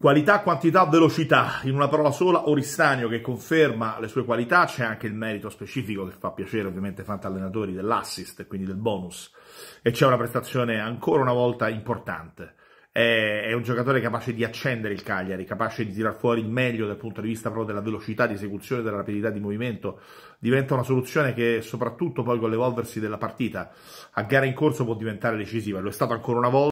Qualità, quantità, velocità, in una parola sola, Oristanio che conferma le sue qualità, c'è anche il merito specifico che fa piacere ovviamente ai fantallenatori dell'assist, quindi del bonus, e c'è una prestazione ancora una volta importante. È, è, un giocatore capace di accendere il Cagliari, capace di tirar fuori il meglio dal punto di vista proprio della velocità di esecuzione, della rapidità di movimento, diventa una soluzione che soprattutto poi con l'evolversi della partita a gara in corso può diventare decisiva, lo è stato ancora una volta.